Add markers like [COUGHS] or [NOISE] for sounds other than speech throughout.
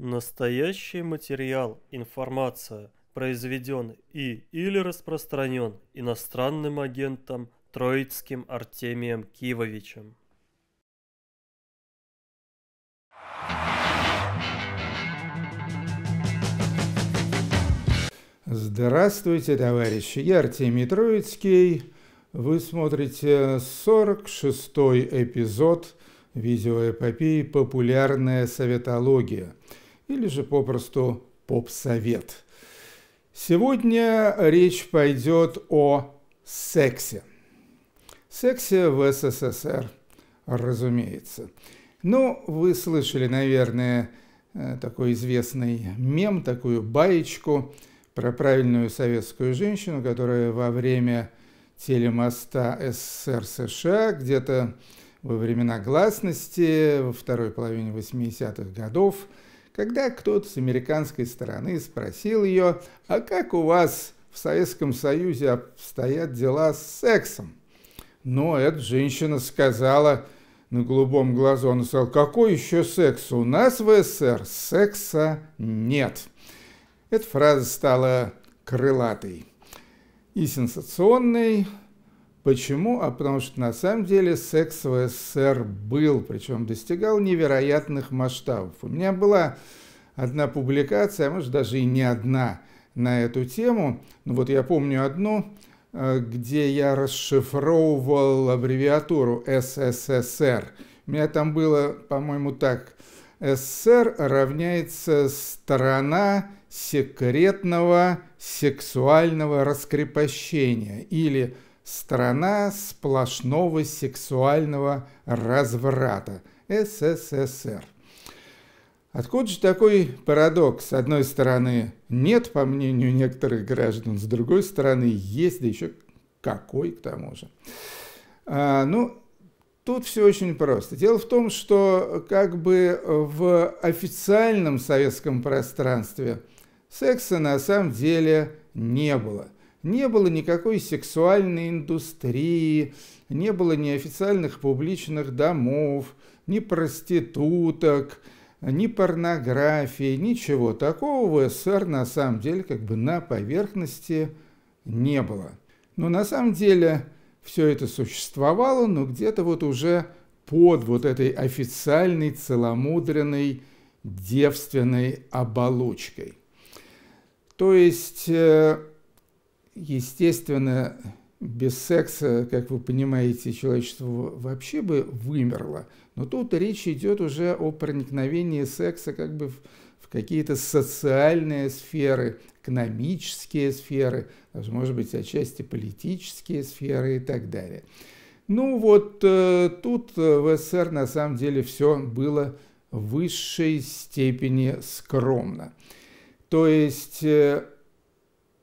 Настоящий материал, информация, произведен и или распространен иностранным агентом Троицким Артемием Кивовичем. Здравствуйте, товарищи! Я Артемий Троицкий. Вы смотрите 46-й эпизод видеоэпопеи «Популярная советология» или же попросту поп совет Сегодня речь пойдет о сексе. Сексе в СССР, разумеется. Ну, вы слышали, наверное, э, такой известный мем, такую баечку про правильную советскую женщину, которая во время телемоста СССР-США где-то во времена гласности, во второй половине 80-х годов – когда кто-то с американской стороны спросил ее, а как у вас в Советском Союзе обстоят дела с сексом? Но эта женщина сказала на голубом глазу, она сказала, какой еще секс? У нас в СССР секса нет. Эта фраза стала крылатой и сенсационной, Почему? А потому что на самом деле секс в СССР был, причем достигал невероятных масштабов. У меня была одна публикация, а может даже и не одна на эту тему. Ну вот я помню одну, э, где я расшифровывал аббревиатуру СССР. У меня там было, по-моему, так. СССР равняется «Страна секретного сексуального раскрепощения» или «Страна Страна сплошного сексуального разврата. СССР. Откуда же такой парадокс? С одной стороны, нет, по мнению некоторых граждан, с другой стороны, есть, да еще какой к тому же. А, ну, тут все очень просто. Дело в том, что как бы в официальном советском пространстве секса на самом деле не было – не было никакой сексуальной индустрии, не было ни официальных публичных домов, ни проституток, ни порнографии, ничего такого в СССР на самом деле как бы на поверхности не было. Но на самом деле все это существовало, но где-то вот уже под вот этой официальной целомудренной девственной оболочкой. То есть э, Естественно, без секса, как вы понимаете, человечество вообще бы вымерло. Но тут речь идет уже о проникновении секса как бы в, в какие-то социальные сферы, экономические сферы, даже, может быть, отчасти политические сферы и так далее. Ну вот э, тут в СССР на самом деле все было в высшей степени скромно. То есть... Э,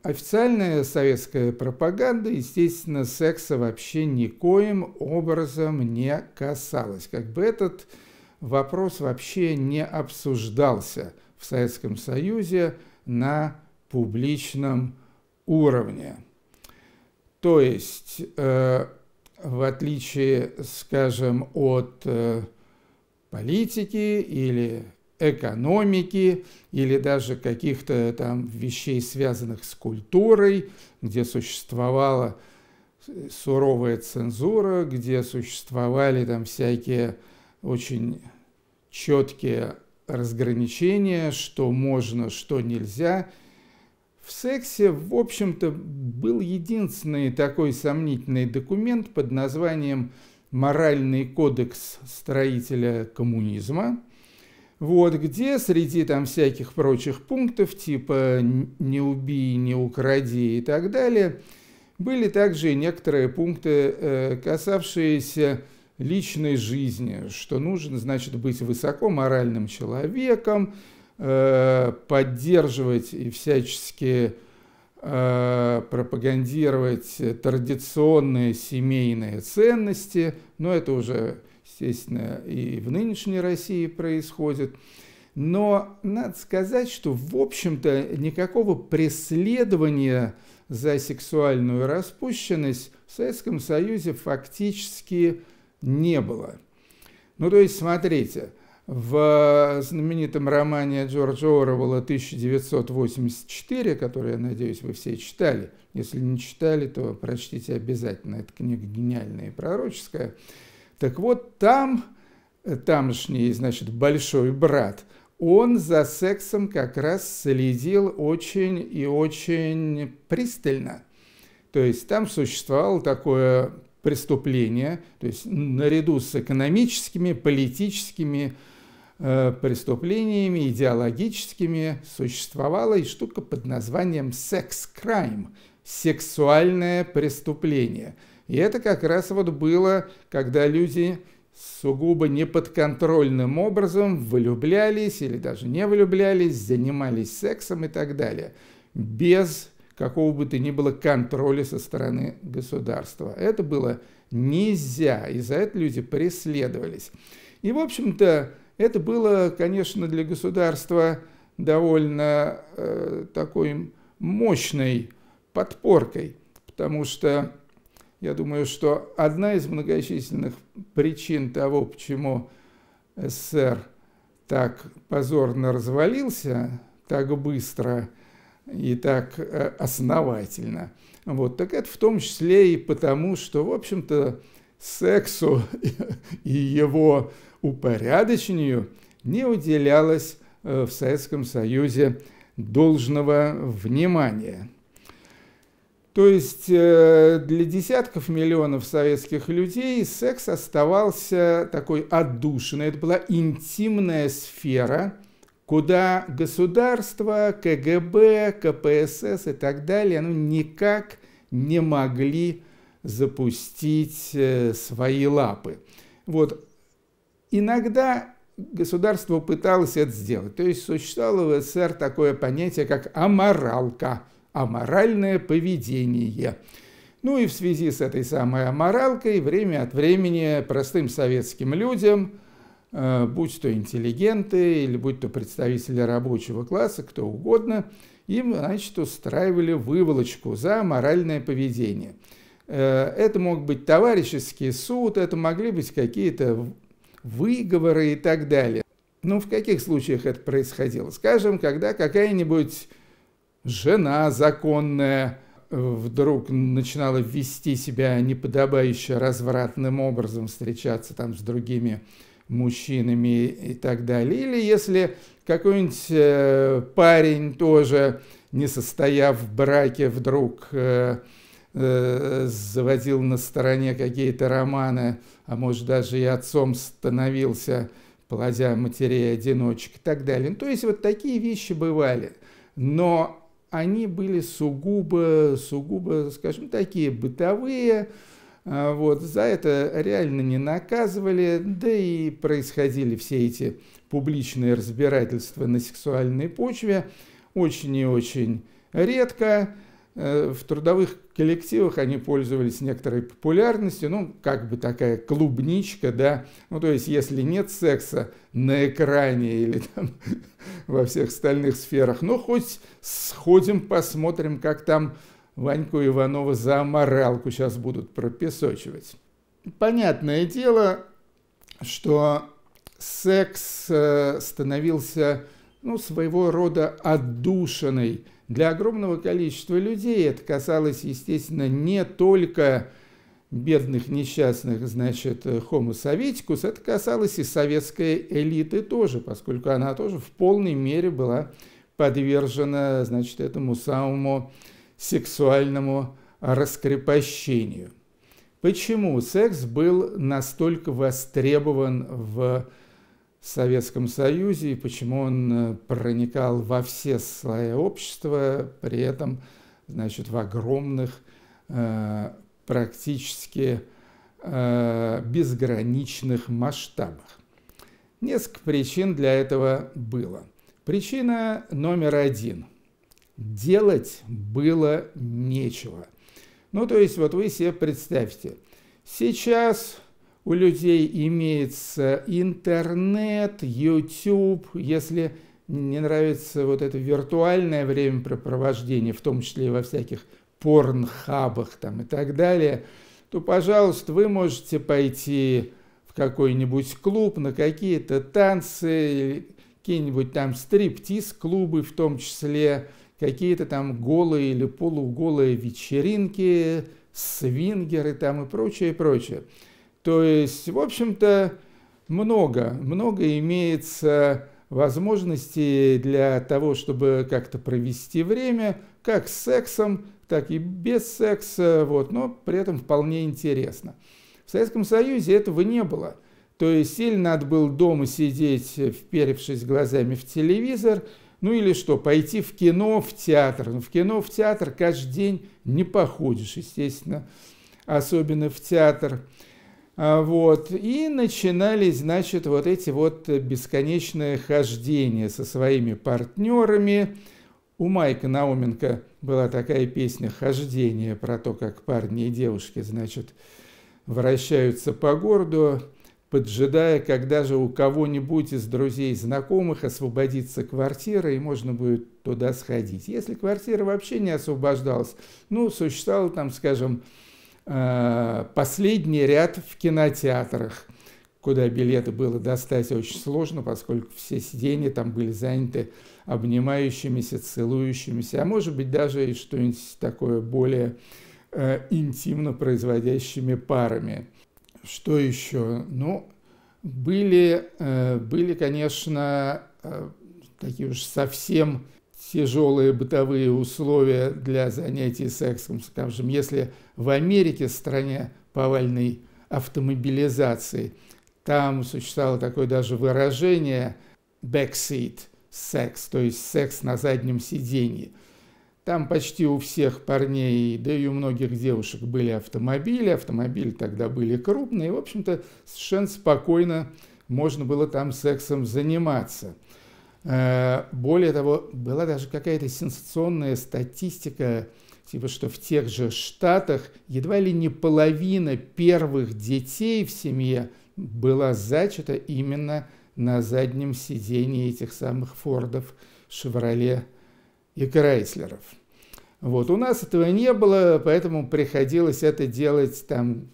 Официальная советская пропаганда, естественно, секса вообще никоим образом не касалась. Как бы этот вопрос вообще не обсуждался в Советском Союзе на публичном уровне. То есть, э, в отличие, скажем, от э, политики или экономики или даже каких-то там вещей, связанных с культурой, где существовала суровая цензура, где существовали там всякие очень четкие разграничения, что можно, что нельзя. В сексе, в общем-то, был единственный такой сомнительный документ под названием «Моральный кодекс строителя коммунизма», вот, где среди там всяких прочих пунктов, типа «не убей, не укради» и так далее, были также некоторые пункты, э, касавшиеся личной жизни, что нужно, значит, быть высоко моральным человеком, э, поддерживать и всячески э, пропагандировать традиционные семейные ценности, но это уже естественно, и в нынешней России происходит. Но надо сказать, что, в общем-то, никакого преследования за сексуальную распущенность в Советском Союзе фактически не было. Ну, то есть, смотрите, в знаменитом романе Джорджа Оруэлла «1984», который, я надеюсь, вы все читали, если не читали, то прочтите обязательно, эта книга гениальная и пророческая – так вот, там э, тамошний, значит, большой брат, он за сексом как раз следил очень и очень пристально. То есть там существовало такое преступление, то есть наряду с экономическими, политическими э, преступлениями, идеологическими, существовала и штука под названием секс-крайм, сексуальное преступление – и это как раз вот было, когда люди сугубо неподконтрольным образом влюблялись или даже не влюблялись, занимались сексом и так далее, без какого бы то ни было контроля со стороны государства. Это было нельзя, и за это люди преследовались. И, в общем-то, это было, конечно, для государства довольно э, такой мощной подпоркой, потому что я думаю, что одна из многочисленных причин того, почему СССР так позорно развалился, так быстро и так э, основательно, вот, так это в том числе и потому, что, в общем-то, сексу [LAUGHS] и его упорядочению не уделялось э, в Советском Союзе должного внимания – то есть э, для десятков миллионов советских людей секс оставался такой отдушиной. Это была интимная сфера, куда государство, КГБ, КПСС и так далее ну, никак не могли запустить э, свои лапы. Вот. Иногда государство пыталось это сделать. То есть существовало в СССР такое понятие, как «аморалка» аморальное поведение. Ну и в связи с этой самой аморалкой время от времени простым советским людям, э, будь то интеллигенты или будь то представители рабочего класса, кто угодно, им, значит, устраивали выволочку за моральное поведение. Э, это мог быть товарищеский суд, это могли быть какие-то выговоры и так далее. Ну, в каких случаях это происходило? Скажем, когда какая-нибудь жена законная вдруг начинала вести себя неподобающе развратным образом, встречаться там с другими мужчинами и так далее. Или если какой-нибудь э, парень тоже, не состояв в браке, вдруг э, э, заводил на стороне какие-то романы, а может даже и отцом становился, плодя матерей-одиночек и так далее. Ну, то есть вот такие вещи бывали. Но они были сугубо, сугубо, скажем, такие бытовые, а, вот, за это реально не наказывали, да и происходили все эти публичные разбирательства на сексуальной почве очень и очень редко. Э, в трудовых коллективах они пользовались некоторой популярностью, ну, как бы такая клубничка, да, ну, то есть, если нет секса на экране или там [LAUGHS] во всех остальных сферах, ну, хоть сходим, посмотрим, как там Ваньку Иванова за моралку сейчас будут пропесочивать. Понятное дело, что секс э, становился, ну, своего рода отдушиной – для огромного количества людей это касалось, естественно, не только бедных, несчастных, значит, Homo советикус, это касалось и советской элиты тоже, поскольку она тоже в полной мере была подвержена, значит, этому самому сексуальному раскрепощению. Почему секс был настолько востребован в в Советском Союзе и почему он э, проникал во все слои общества, при этом значит, в огромных, э, практически э, безграничных масштабах. Несколько причин для этого было. Причина номер один. Делать было нечего. Ну, то есть, вот вы себе представьте, сейчас у людей имеется интернет, YouTube, если не нравится вот это виртуальное времяпрепровождение, в том числе и во всяких порнхабах там и так далее, то, пожалуйста, вы можете пойти в какой-нибудь клуб на какие-то танцы, какие-нибудь там стриптиз-клубы в том числе, какие-то там голые или полуголые вечеринки, свингеры там и прочее, и прочее. То есть, в общем-то, много, много имеется возможностей для того, чтобы как-то провести время, как с сексом, так и без секса, вот, но при этом вполне интересно. В Советском Союзе этого не было. То есть сильно надо было дома сидеть, вперевшись глазами в телевизор, ну или что, пойти в кино, в театр. Ну, в кино, в театр каждый день не походишь, естественно, особенно в театр. А, вот. И начинались, значит, вот эти вот бесконечные хождения со своими партнерами. У Майка Науменко была такая песня «Хождение» про то, как парни и девушки, значит, вращаются по городу, поджидая, когда же у кого-нибудь из друзей знакомых освободится квартира, и можно будет туда сходить. Если квартира вообще не освобождалась, ну, существовало там, скажем, Э, последний ряд в кинотеатрах, куда билеты было достать очень сложно, поскольку все сиденья там были заняты обнимающимися, целующимися, а может быть даже и что-нибудь такое более э, интимно производящими парами. Что еще? Ну, были, э, были конечно, э, такие уж совсем тяжелые бытовые условия для занятий сексом. Скажем, если в Америке, стране повальной автомобилизации, там существовало такое даже выражение «backseat секс», то есть секс на заднем сиденье. Там почти у всех парней, да и у многих девушек были автомобили, автомобили тогда были крупные, в общем-то, совершенно спокойно можно было там сексом заниматься – Э, более того, была даже какая-то сенсационная статистика, типа, что в тех же Штатах едва ли не половина первых детей в семье была зачата именно на заднем сидении этих самых Фордов, Шевроле и Крайслеров. Вот, у нас этого не было, поэтому приходилось это делать там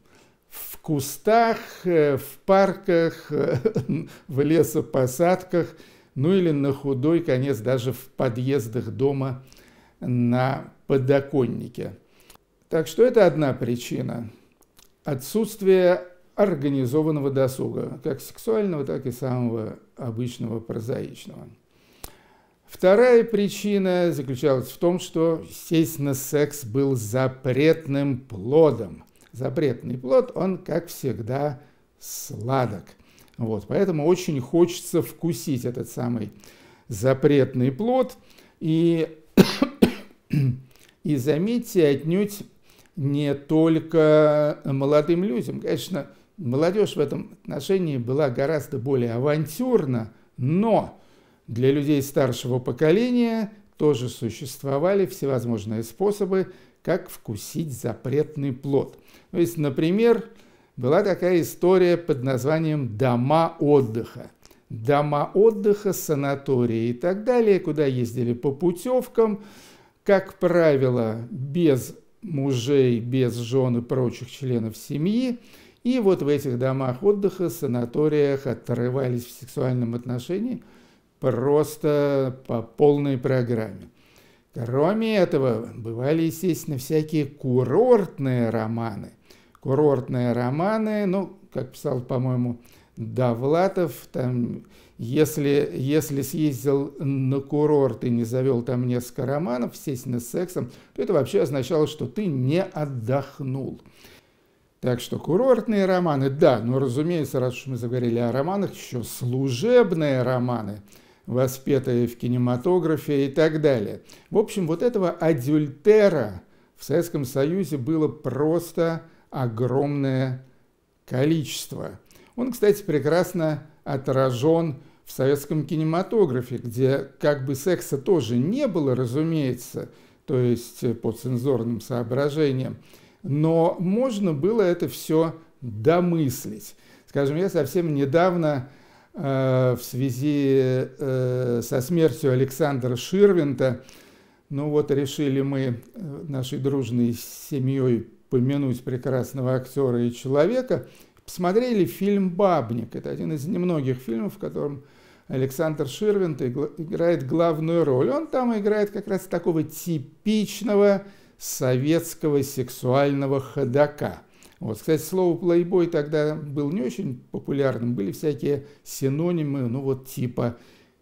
в кустах, э, в парках, [LAUGHS] в лесопосадках – ну или на худой конец даже в подъездах дома на подоконнике. Так что это одна причина. Отсутствие организованного досуга, как сексуального, так и самого обычного прозаичного. Вторая причина заключалась в том, что, естественно, секс был запретным плодом. Запретный плод, он, как всегда, сладок – вот, поэтому очень хочется вкусить этот самый запретный плод. И, [COUGHS] и заметьте, отнюдь не только молодым людям. Конечно, молодежь в этом отношении была гораздо более авантюрна, но для людей старшего поколения тоже существовали всевозможные способы, как вкусить запретный плод. То ну, есть, например, была такая история под названием «Дома отдыха». Дома отдыха, санатории и так далее, куда ездили по путевкам, как правило, без мужей, без жен и прочих членов семьи. И вот в этих домах отдыха, санаториях отрывались в сексуальном отношении просто по полной программе. Кроме этого, бывали, естественно, всякие курортные романы – курортные романы, ну, как писал, по-моему, Давлатов, там, если, если съездил на курорт и не завел там несколько романов, естественно, с сексом, то это вообще означало, что ты не отдохнул. Так что курортные романы, да, но, ну, разумеется, раз уж мы заговорили о романах, еще служебные романы, воспетые в кинематографе и так далее. В общем, вот этого адюльтера в Советском Союзе было просто огромное количество. Он, кстати, прекрасно отражен в советском кинематографе, где как бы секса тоже не было, разумеется, то есть э, по цензурным соображениям, но можно было это все домыслить. Скажем, я совсем недавно э, в связи э, со смертью Александра Ширвинта, ну вот решили мы э, нашей дружной семьей помянуть прекрасного актера и человека, посмотрели фильм «Бабник». Это один из немногих фильмов, в котором Александр Ширвинт играет главную роль. Он там играет как раз такого типичного советского сексуального ходока. Вот, кстати, слово «плейбой» тогда был не очень популярным, были всякие синонимы, ну вот типа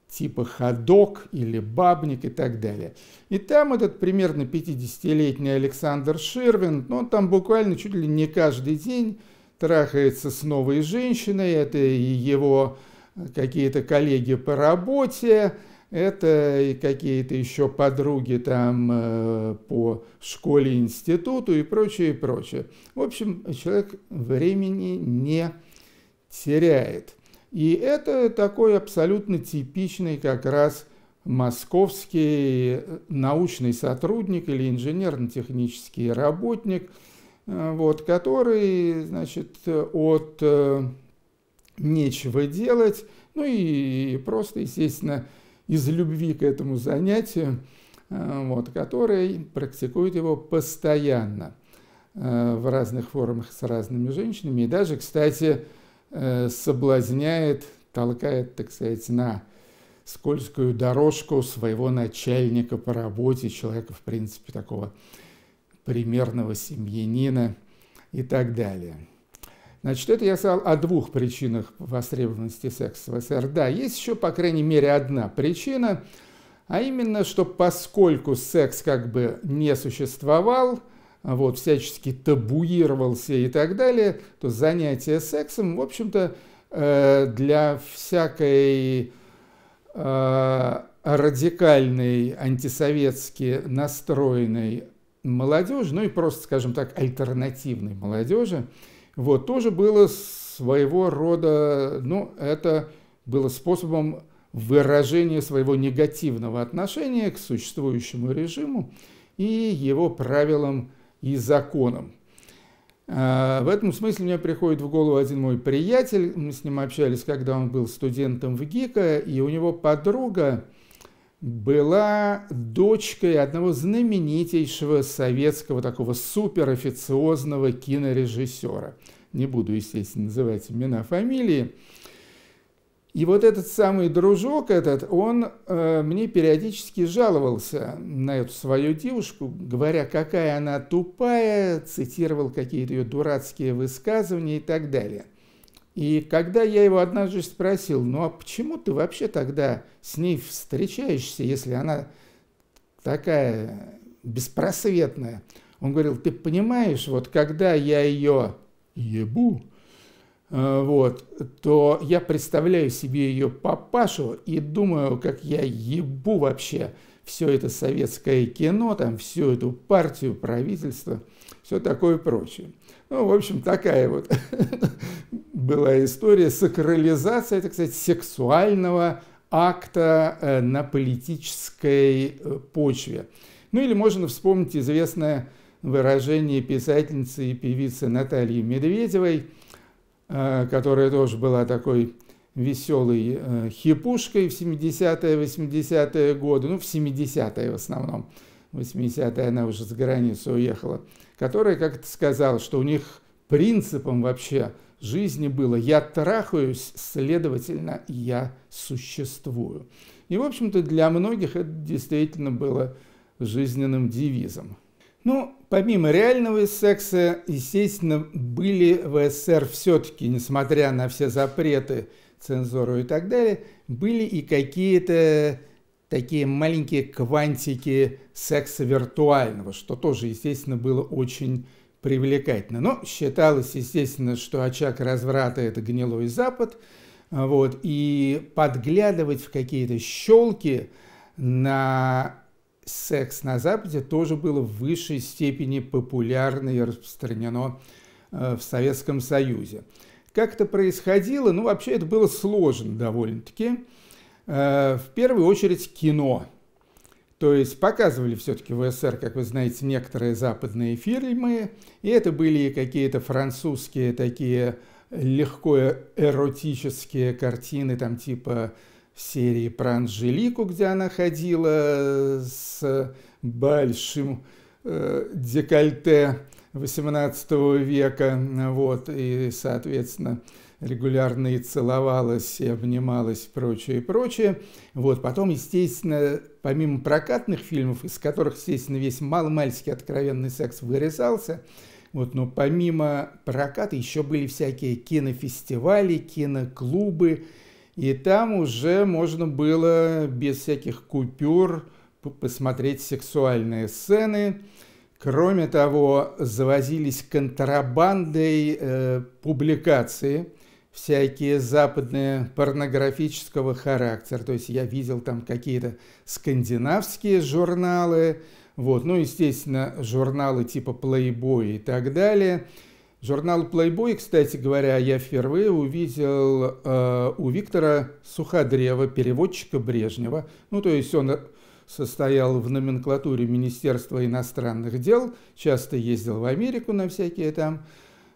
типа ходок или бабник и так далее. И там этот примерно 50-летний Александр Ширвин, но ну, он там буквально чуть ли не каждый день трахается с новой женщиной, это и его э, какие-то коллеги по работе, это и какие-то еще подруги там э, по школе, институту и прочее, и прочее. В общем, человек времени не теряет. И это такой абсолютно типичный как раз московский э, научный сотрудник или инженерно-технический работник, э, вот, который, значит, от э, нечего делать, ну и просто, естественно, из любви к этому занятию, вот, который практикует его постоянно в разных формах с разными женщинами. И даже, кстати, Э, соблазняет, толкает, так сказать, на скользкую дорожку своего начальника по работе, человека, в принципе, такого примерного семьянина и так далее. Значит, это я сказал о двух причинах востребованности секса в СССР. Да, есть еще, по крайней мере, одна причина, а именно, что поскольку секс как бы не существовал – а вот, всячески табуировался и так далее, то занятие сексом, в общем-то, э, для всякой э, радикальной, антисоветски настроенной молодежи, ну и просто, скажем так, альтернативной молодежи, вот, тоже было своего рода, ну, это было способом выражения своего негативного отношения к существующему режиму и его правилам и законом. А, в этом смысле мне приходит в голову один мой приятель, мы с ним общались, когда он был студентом в ГИКа, и у него подруга была дочкой одного знаменитейшего советского такого суперофициозного кинорежиссера. Не буду, естественно, называть имена, фамилии. И вот этот самый дружок этот, он э, мне периодически жаловался на эту свою девушку, говоря, какая она тупая, цитировал какие-то ее дурацкие высказывания и так далее. И когда я его однажды спросил, ну а почему ты вообще тогда с ней встречаешься, если она такая беспросветная? Он говорил, ты понимаешь, вот когда я ее ебу, Э, вот, то я представляю себе ее папашу и думаю, как я ебу вообще все это советское кино, там всю эту партию, правительство, все такое прочее. Ну, в общем, такая вот [LAUGHS] была история. Сакрализация, это, кстати, сексуального акта э, на политической э, почве. Ну или можно вспомнить известное выражение писательницы и певицы Натальи Медведевой – Э, которая тоже была такой веселой э, хипушкой в 70-е, 80-е годы, ну, в 70-е в основном, 80-е она уже с границы уехала, которая как-то сказала, что у них принципом вообще жизни было «я трахаюсь, следовательно, я существую». И, в общем-то, для многих это действительно было жизненным девизом. Ну, Помимо реального секса, естественно, были в СССР все-таки, несмотря на все запреты, цензуру и так далее, были и какие-то такие маленькие квантики секса виртуального, что тоже, естественно, было очень привлекательно. Но считалось, естественно, что очаг разврата – это гнилой Запад, вот, и подглядывать в какие-то щелки на секс на Западе тоже было в высшей степени популярно и распространено э, в Советском Союзе. Как это происходило? Ну, вообще это было сложно довольно-таки. Э, в первую очередь кино. То есть показывали все-таки в СССР, как вы знаете, некоторые западные фильмы, и это были какие-то французские такие легко эротические картины, там типа серии про Анжелику, где она ходила э, с большим э, декольте 18 века, вот, и, соответственно, регулярно и целовалась, и обнималась, и прочее, и прочее. Вот, потом, естественно, помимо прокатных фильмов, из которых, естественно, весь маломальский откровенный секс вырезался, вот, но помимо проката еще были всякие кинофестивали, киноклубы, и там уже можно было без всяких купюр посмотреть сексуальные сцены. Кроме того, завозились контрабандой э, публикации, всякие западные порнографического характера. То есть я видел там какие-то скандинавские журналы, вот, ну, естественно, журналы типа Playboy и так далее – Журнал Playboy, кстати говоря, я впервые увидел э, у Виктора Суходрева, переводчика Брежнева. Ну, то есть он состоял в номенклатуре Министерства иностранных дел, часто ездил в Америку на всякие там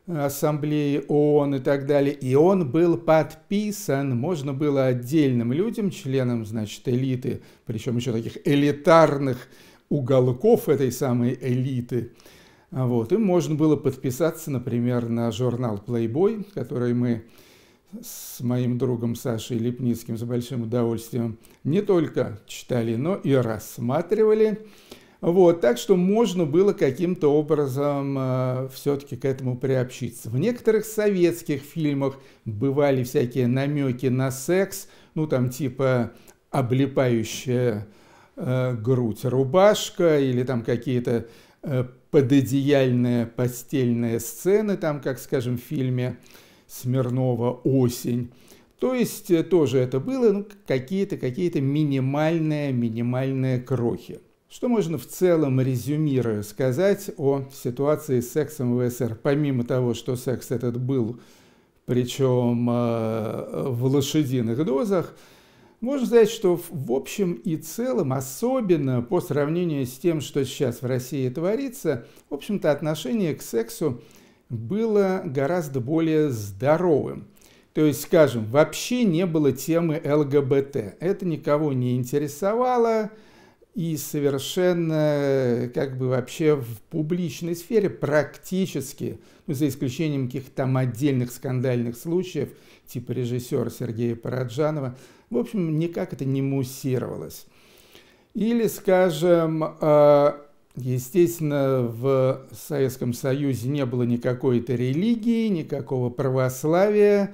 э, ассамблеи ООН и так далее. И он был подписан, можно было отдельным людям, членам, значит, элиты, причем еще таких элитарных уголков этой самой элиты – а вот. И можно было подписаться, например, на журнал Playboy, который мы с моим другом Сашей Лепницким с большим удовольствием не только читали, но и рассматривали. Вот, так что можно было каким-то образом э, все-таки к этому приобщиться. В некоторых советских фильмах бывали всякие намеки на секс, ну там типа облипающая э, грудь рубашка или там какие-то э, пододеяльная постельная сцена, там, как, скажем, в фильме Смирнова «Осень». То есть э, тоже это было ну, какие-то какие минимальные, минимальные крохи. Что можно в целом, резюмируя, сказать о ситуации с сексом в СССР? Помимо того, что секс этот был, причем э, в лошадиных дозах – можно сказать, что в общем и целом, особенно по сравнению с тем, что сейчас в России творится, в общем-то отношение к сексу было гораздо более здоровым. То есть, скажем, вообще не было темы ЛГБТ. Это никого не интересовало и совершенно как бы вообще в публичной сфере практически, ну, за исключением каких-то там отдельных скандальных случаев, типа режиссера Сергея Параджанова, в общем, никак это не муссировалось. Или, скажем, э, естественно, в Советском Союзе не было никакой то религии, никакого православия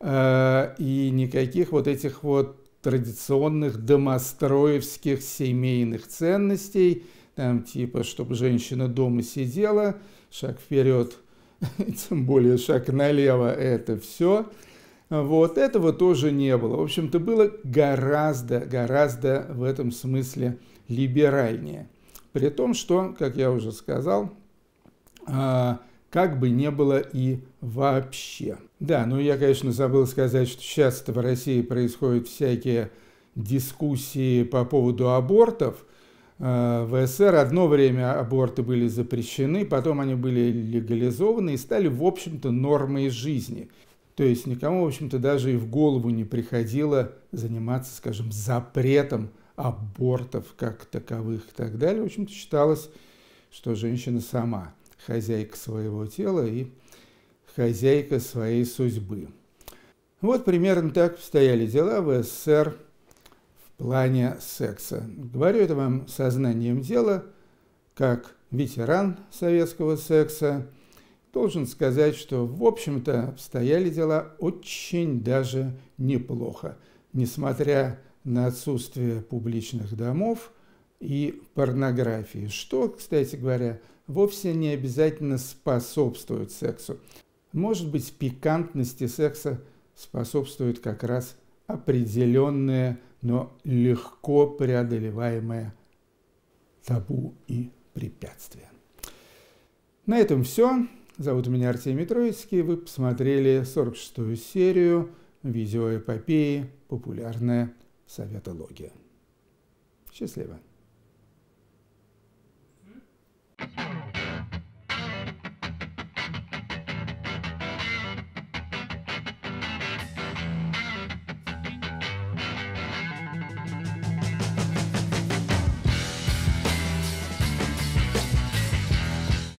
э, и никаких вот этих вот традиционных домостроевских семейных ценностей, там типа, чтобы женщина дома сидела, шаг вперед, [LAUGHS] тем более шаг налево, это все – а вот этого тоже не было. В общем-то, было гораздо, гораздо в этом смысле либеральнее. При том, что, как я уже сказал, а, как бы не было и вообще. Да, ну я, конечно, забыл сказать, что сейчас в России происходят всякие дискуссии по поводу абортов. А, в СССР одно время аборты были запрещены, потом они были легализованы и стали, в общем-то, нормой жизни. То есть никому, в общем-то, даже и в голову не приходило заниматься, скажем, запретом абортов как таковых и так далее. В общем-то, считалось, что женщина сама хозяйка своего тела и хозяйка своей судьбы. Вот примерно так стояли дела в СССР в плане секса. Говорю это вам сознанием дела, как ветеран советского секса – должен сказать, что, в общем-то, стояли дела очень даже неплохо, несмотря на отсутствие публичных домов и порнографии, что, кстати говоря, вовсе не обязательно способствует сексу. Может быть, пикантности секса способствует как раз определенное, но легко преодолеваемое табу и препятствия. На этом все. Зовут меня Артемий Троицкий, вы посмотрели 46-ю серию видеоэпопеи «Популярная советология». Счастливо!